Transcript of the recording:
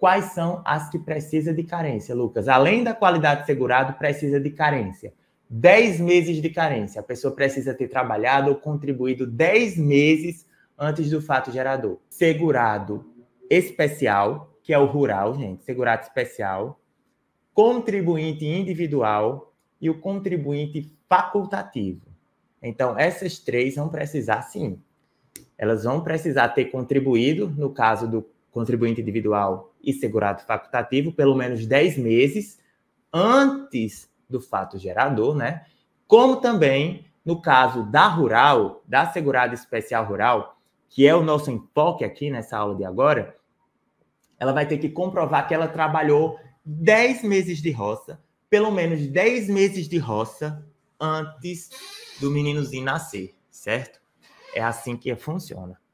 quais são as que precisa de carência, Lucas? Além da qualidade segurado, precisa de carência. 10 meses de carência. A pessoa precisa ter trabalhado ou contribuído 10 meses antes do fato gerador. Segurado especial, que é o rural, gente, segurado especial, contribuinte individual e o contribuinte facultativo. Então, essas três vão precisar sim. Elas vão precisar ter contribuído, no caso do contribuinte individual e segurado facultativo pelo menos 10 meses antes do fato gerador, né? Como também no caso da rural, da segurada especial rural, que é o nosso enfoque aqui nessa aula de agora, ela vai ter que comprovar que ela trabalhou 10 meses de roça, pelo menos 10 meses de roça antes do meninozinho nascer, certo? É assim que funciona.